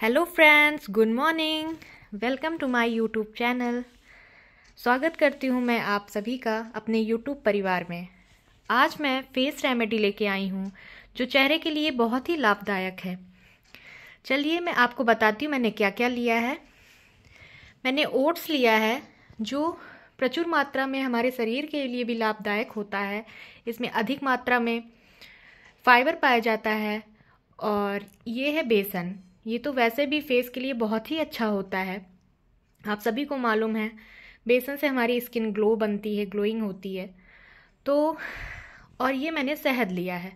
hello friends good morning welcome to my YouTube channel स्वागत करती हूँ मैं आप सभी का अपने यूट्यूब परिवार में आज मैं फेस रेमेडी लेके आई हूँ जो चेहरे के लिए बहुत ही लाभदायक है चलिए मैं आपको बताती हूँ मैंने क्या क्या लिया है मैंने ओट्स लिया है जो प्रचुर मात्रा में हमारे शरीर के लिए भी लाभदायक होता है इसमें अधिक मात्रा में फाइबर पाया जाता है और ये है बेसन ये तो वैसे भी फेस के लिए बहुत ही अच्छा होता है आप सभी को मालूम है बेसन से हमारी स्किन ग्लो बनती है ग्लोइंग होती है तो और ये मैंने शहद लिया है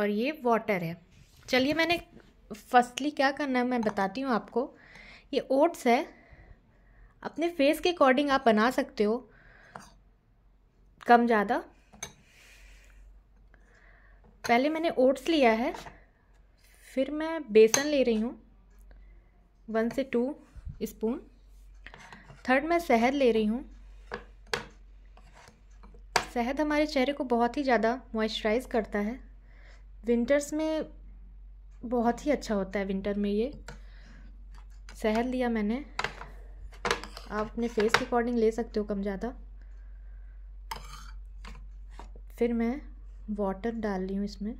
और ये वाटर है चलिए मैंने फर्स्टली क्या करना है मैं बताती हूँ आपको ये ओट्स है अपने फेस के अकॉर्डिंग आप बना सकते हो कम ज़्यादा पहले मैंने ओट्स लिया है फिर मैं बेसन ले रही हूँ वन से टू स्पून थर्ड मैं शहद ले रही हूँ शहद हमारे चेहरे को बहुत ही ज़्यादा मॉइस्चराइज करता है विंटर्स में बहुत ही अच्छा होता है विंटर में ये शहद लिया मैंने आप अपने फेस के अकॉर्डिंग ले सकते हो कम ज़्यादा फिर मैं वाटर डाल रही हूँ इसमें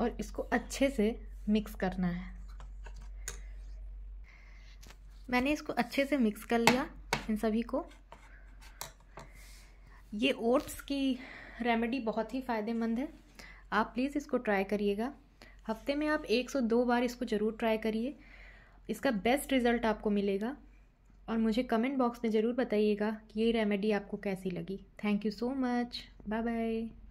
और इसको अच्छे से मिक्स करना है मैंने इसको अच्छे से मिक्स कर लिया इन सभी को ये ओट्स की रेमेडी बहुत ही फ़ायदेमंद है आप प्लीज़ इसको ट्राई करिएगा हफ्ते में आप 102 बार इसको ज़रूर ट्राई करिए इसका बेस्ट रिज़ल्ट आपको मिलेगा और मुझे कमेंट बॉक्स में ज़रूर बताइएगा कि ये रेमेडी आपको कैसी लगी thank you so much bye bye